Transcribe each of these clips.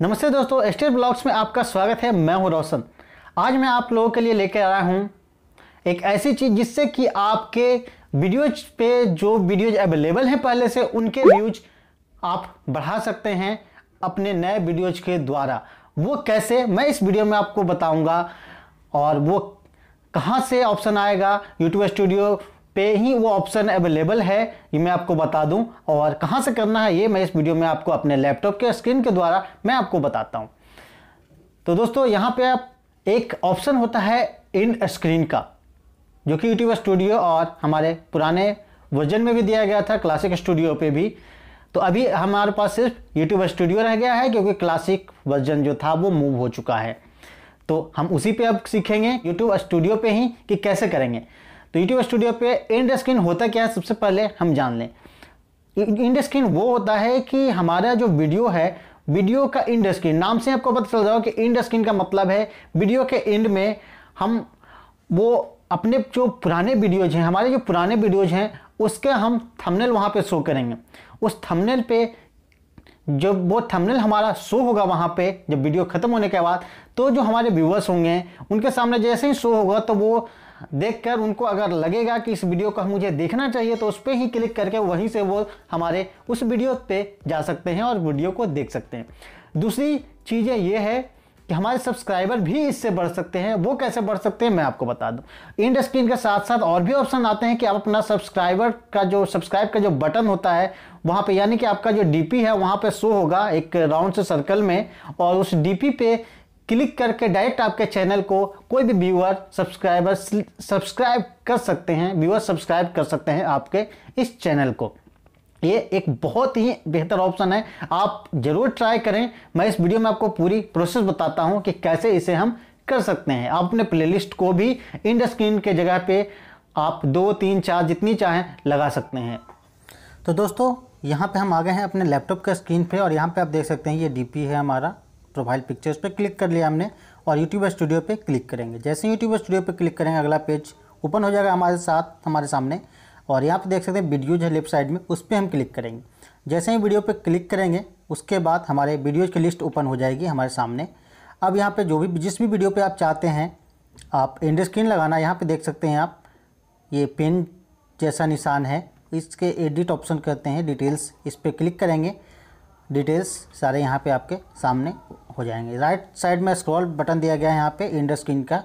नमस्ते दोस्तों estate blogs में आपका स्वागत है मैं हूं रोशन आज मैं आप लोगों के लिए लेकर आया हूं एक ऐसी चीज़ जिससे कि आपके वीडियोज पे जो वीडियोज अवेलेबल हैं पहले से उनके व्यूज आप बढ़ा सकते हैं अपने नए वीडियोज के द्वारा वो कैसे मैं इस वीडियो में आपको बताऊंगा और वो कहाँ से ऑप्शन आएगा यूट्यूब स्टूडियो पे ही वो ऑप्शन अवेलेबल है ये मैं आपको बता दूं और कहां से करना है ये मैं इस वीडियो में आपको अपने लैपटॉप के स्क्रीन के द्वारा मैं आपको बताता हूं तो दोस्तों यहां पे आप एक ऑप्शन होता है इन स्क्रीन का जो कि यूट्यूब स्टूडियो और हमारे पुराने वर्जन में भी दिया गया था क्लासिक स्टूडियो पर भी तो अभी हमारे पास सिर्फ यूट्यूब स्टूडियो रह गया है क्योंकि क्लासिक वर्जन जो था वो मूव हो चुका है तो हम उसी पे अब सीखेंगे यूट्यूब स्टूडियो पे ही कि कैसे करेंगे तो यूट्यूब स्टूडियो पे इंड स्क्रीन होता क्या है सबसे पहले हम जान लें इंड स्क्रीन वो होता है कि हमारा जो वीडियो है वीडियो का इंड स्क्रीन नाम से आपको पता चल जाएगा कि इंड स्क्रीन का मतलब है वीडियो के एंड में हम वो अपने जो पुराने वीडियोज हैं हमारे जो पुराने वीडियोज हैं उसके हम थंबनेल वहाँ पे शो करेंगे उस थंबनेल पे जब वो थंबनेल हमारा शो होगा वहाँ पे जब वीडियो ख़त्म होने के बाद तो जो हमारे व्यूवर्स होंगे उनके सामने जैसे ही शो होगा तो वो देखकर उनको अगर लगेगा कि इस वीडियो का मुझे देखना चाहिए तो उस पर ही क्लिक करके वहीं से वो हमारे उस वीडियो पे जा सकते हैं और वीडियो को देख सकते हैं दूसरी चीज़ें ये है कि हमारे सब्सक्राइबर भी इससे बढ़ सकते हैं वो कैसे बढ़ सकते हैं मैं आपको बता दूं इंड स्क्रीन के साथ साथ और भी ऑप्शन आते हैं कि आप अपना सब्सक्राइबर का जो सब्सक्राइब का जो बटन होता है वहाँ पे यानी कि आपका जो डीपी है वहाँ पे शो होगा एक राउंड से सर्कल में और उस डीपी पे क्लिक करके डायरेक्ट आपके चैनल को कोई भी व्यूअर सब्सक्राइबर सब्सक्राइब कर सकते हैं व्यूअर सब्सक्राइब कर सकते हैं आपके इस चैनल को ये एक बहुत ही बेहतर ऑप्शन है आप ज़रूर ट्राई करें मैं इस वीडियो में आपको पूरी प्रोसेस बताता हूँ कि कैसे इसे हम कर सकते हैं आप अपने प्लेलिस्ट को भी इंड स्क्रीन के जगह पे आप दो तीन चार जितनी चाहें लगा सकते हैं तो दोस्तों यहाँ पे हम आ गए हैं अपने लैपटॉप के स्क्रीन पे और यहाँ पे आप देख सकते हैं ये डीपी है हमारा प्रोफाइल पिक्चर्स पर क्लिक कर लिया हमने और यूट्यूब स्टूडियो पर क्लिक करेंगे जैसे यूट्यूब स्टूडियो पर क्लिक करेंगे अगला पेज ओपन हो जाएगा हमारे साथ हमारे सामने और यहाँ पर देख सकते हैं वीडियोज है लेफ्ट साइड में उस पर हम क्लिक करेंगे जैसे ही वीडियो पर क्लिक करेंगे उसके बाद हमारे वीडियोज़ की लिस्ट ओपन हो जाएगी हमारे सामने अब यहाँ पर जो भी जिस भी वीडियो पर आप चाहते हैं आप एंड स्क्रीन लगाना यहाँ पर देख सकते हैं आप ये पेन जैसा निशान है इसके एडिट ऑप्शन कहते हैं डिटेल्स इस पर क्लिक करेंगे डिटेल्स सारे यहाँ पे आपके सामने हो जाएंगे राइट साइड में स्क्रॉल बटन दिया गया है यहाँ पे इंडर स्क्रीन का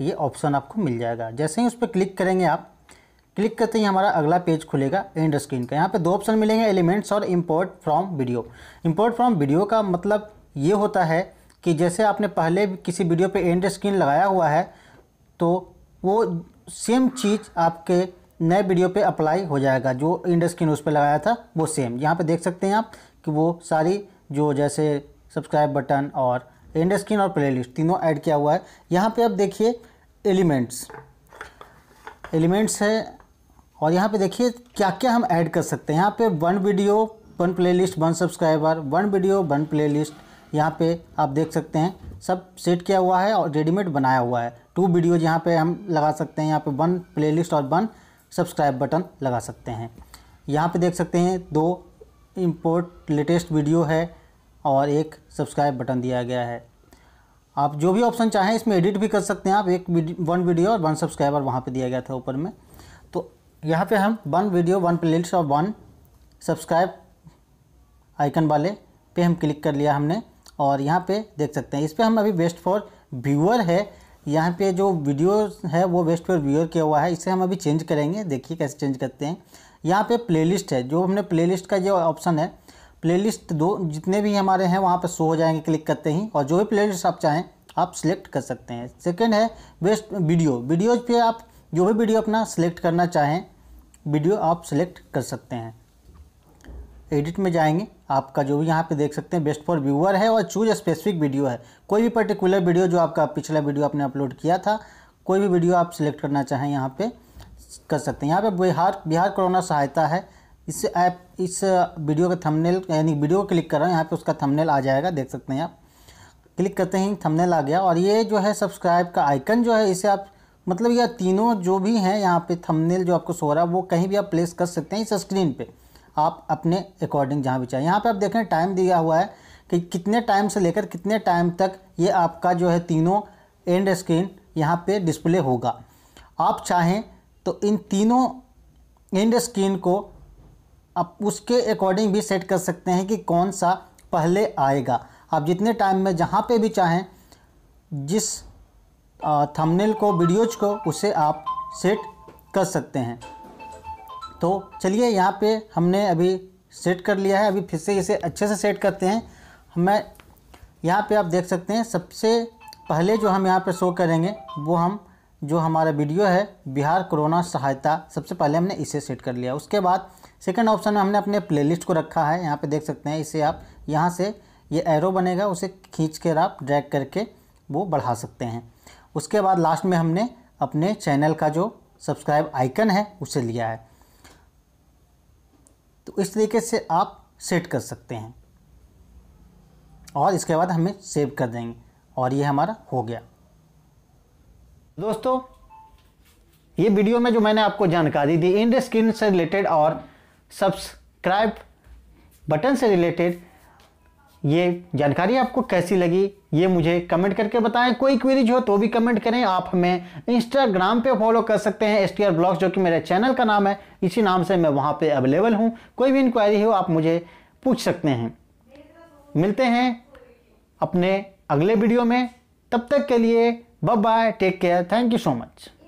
ये ऑप्शन आपको मिल जाएगा जैसे ही उस पर क्लिक करेंगे आप क्लिक करते ही हमारा अगला पेज खुलेगा एंड स्क्रीन का यहाँ पे दो ऑप्शन मिलेंगे एलिमेंट्स और import from video import from video का मतलब ये होता है कि जैसे आपने पहले किसी वीडियो पर एंड स्क्रीन लगाया हुआ है तो वो सेम चीज़ आपके नए वीडियो पे अप्लाई हो जाएगा जो इंडस्क्रीन स्क्रीन उस पर लगाया था वो सेम यहाँ पे देख सकते हैं आप कि वो सारी जो जैसे सब्सक्राइब बटन और एंड स्क्रीन और प्लेलिस्ट तीनों ऐड किया हुआ है यहाँ पे आप देखिए एलिमेंट्स एलिमेंट्स है और यहाँ पे देखिए क्या क्या हम ऐड कर सकते हैं यहाँ पे one video one playlist one subscriber one video one playlist यहाँ पे आप देख सकते हैं सब सेट किया हुआ है और रेडीमेड बनाया हुआ है टू वीडियोज यहाँ पे हम लगा सकते हैं यहाँ पे वन प्लेलिस्ट और वन सब्सक्राइब बटन लगा सकते हैं यहाँ पे देख सकते हैं दो इम्पोर्ट लेटेस्ट वीडियो है और एक सब्सक्राइब बटन दिया गया है आप जो भी ऑप्शन चाहें इसमें एडिट भी कर सकते हैं आप एक वन वीडियो और वन सब्सक्राइबर वहाँ पे दिया गया था ऊपर में तो यहाँ पे हम वन वीडियो वन प्लेट और वन सब्सक्राइब आइकन वाले पे हम क्लिक कर लिया हमने और यहाँ पे देख सकते हैं इस पर हम अभी बेस्ट फॉर व्यूअर है यहाँ पे जो वीडियो है वो वेस्ट पर व्यूअर किया हुआ है इसे हम अभी चेंज करेंगे देखिए कैसे चेंज करते हैं यहाँ पे प्लेलिस्ट है जो हमने प्लेलिस्ट का जो ऑप्शन है प्लेलिस्ट दो जितने भी हमारे हैं वहाँ पर शो हो जाएंगे क्लिक करते ही और जो भी प्ले आप चाहें आप सिलेक्ट कर सकते हैं सेकेंड है वेस्ट वीडियो वीडियोज पर आप जो भी वीडियो अपना सिलेक्ट करना चाहें वीडियो आप सिलेक्ट कर सकते हैं एडिट में जाएंगे आपका जो भी यहाँ पे देख सकते हैं बेस्ट फॉर व्यूअर है और चूज स्पेसिफिक वीडियो है कोई भी पर्टिकुलर वीडियो जो आपका पिछला वीडियो आपने अपलोड किया था कोई भी वीडियो आप सिलेक्ट करना चाहें यहाँ पे कर सकते हैं यहाँ पे बिहार बिहार कोरोना सहायता है इस ऐप इस वीडियो का थमनेल यानी वीडियो क्लिक कर रहा हूँ यहाँ पर उसका थमनेल आ जाएगा देख सकते हैं आप क्लिक करते ही थमनेल आ गया और ये जो है सब्सक्राइब का आइकन जो है इसे आप मतलब यह तीनों जो भी हैं यहाँ पे थमनेल जो आपको सो रहा है वो कहीं भी आप प्लेस कर सकते हैं इस स्क्रीन पर आप अपने अकॉर्डिंग जहाँ भी चाहें यहाँ पर आप देखें टाइम दिया हुआ है कि कितने टाइम से लेकर कितने टाइम तक ये आपका जो है तीनों एंड स्क्रीन यहाँ पे डिस्प्ले होगा आप चाहें तो इन तीनों एंड स्क्रीन को आप उसके अकॉर्डिंग भी सेट कर सकते हैं कि कौन सा पहले आएगा आप जितने टाइम में जहाँ पे भी चाहें जिस थंबनेल को वीडियोज को उसे आप सेट कर सकते हैं तो चलिए यहाँ पे हमने अभी सेट कर लिया है अभी फिर से इसे अच्छे से सेट करते हैं हमें यहाँ पे आप देख सकते हैं सबसे पहले जो हम यहाँ पे शो करेंगे वो हम जो हमारा वीडियो है बिहार कोरोना सहायता सबसे पहले हमने इसे सेट कर लिया उसके बाद सेकंड ऑप्शन में हमने अपने प्लेलिस्ट को रखा है यहाँ पे देख सकते हैं इसे आप यहाँ से ये एरो बनेगा उसे खींच कर आप ड्रैग करके वो बढ़ा सकते हैं उसके बाद लास्ट में हमने अपने चैनल का जो सब्सक्राइब आइकन है उसे लिया है तो इस तरीके से आप सेट कर सकते हैं और इसके बाद हमें सेव कर देंगे और ये हमारा हो गया दोस्तों ये वीडियो में जो मैंने आपको जानकारी दी इंड स्क्रीन से रिलेटेड और सब्सक्राइब बटन से रिलेटेड ये जानकारी आपको कैसी लगी ये मुझे कमेंट करके बताएं कोई क्वेरीज हो तो भी कमेंट करें आप हमें इंस्टाग्राम पे फॉलो कर सकते हैं एस टी आर ब्लॉग्स जो कि मेरे चैनल का नाम है इसी नाम से मैं वहाँ पे अवेलेबल हूँ कोई भी इंक्वायरी हो आप मुझे पूछ सकते हैं मिलते हैं अपने अगले वीडियो में तब तक के लिए bye bye take care thank you so much